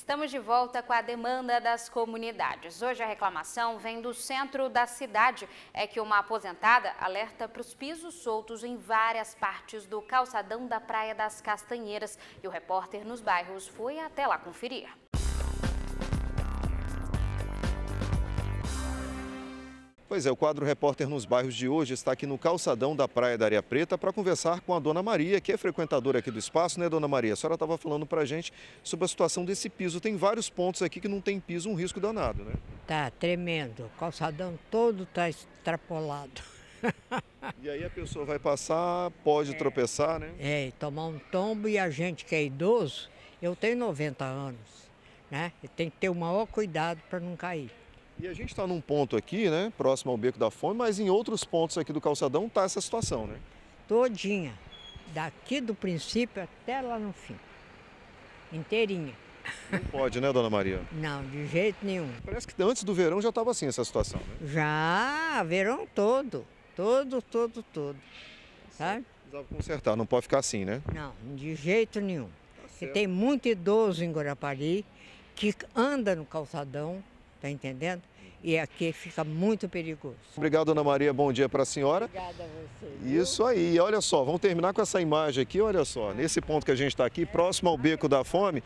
Estamos de volta com a demanda das comunidades. Hoje a reclamação vem do centro da cidade. É que uma aposentada alerta para os pisos soltos em várias partes do calçadão da Praia das Castanheiras. E o repórter nos bairros foi até lá conferir. Pois é, o quadro Repórter nos Bairros de hoje está aqui no calçadão da Praia da Areia Preta para conversar com a dona Maria, que é frequentadora aqui do espaço, né, dona Maria? A senhora estava falando para a gente sobre a situação desse piso. Tem vários pontos aqui que não tem piso, um risco danado, né? Tá, tremendo. O calçadão todo está extrapolado. E aí a pessoa vai passar, pode é, tropeçar, né? É, tomar um tombo e a gente que é idoso, eu tenho 90 anos, né? tem que ter o maior cuidado para não cair. E a gente está num ponto aqui, né, próximo ao Beco da Fome, mas em outros pontos aqui do calçadão está essa situação, né? Todinha, daqui do princípio até lá no fim, inteirinha. Não pode, né, dona Maria? Não, de jeito nenhum. Parece que antes do verão já estava assim essa situação, né? Já, verão todo. Todo, todo, todo. Sabe? Precisava consertar, não pode ficar assim, né? Não, de jeito nenhum. Tá tem muito idoso em Guarapari que anda no calçadão Está entendendo? E aqui fica muito perigoso. Obrigado, Ana Maria. Bom dia para a senhora. Obrigada a você. Viu? Isso aí. Olha só, vamos terminar com essa imagem aqui. Olha só, nesse ponto que a gente está aqui, próximo ao Beco da Fome,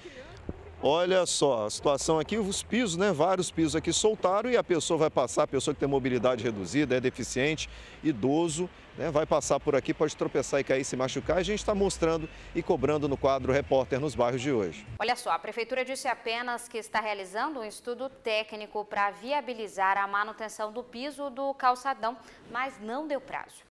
Olha só, a situação aqui, os pisos, né? Vários pisos aqui soltaram e a pessoa vai passar, a pessoa que tem mobilidade reduzida, é deficiente, idoso, né? Vai passar por aqui, pode tropeçar e cair, se machucar. A gente está mostrando e cobrando no quadro Repórter nos Bairros de hoje. Olha só, a Prefeitura disse apenas que está realizando um estudo técnico para viabilizar a manutenção do piso do calçadão, mas não deu prazo.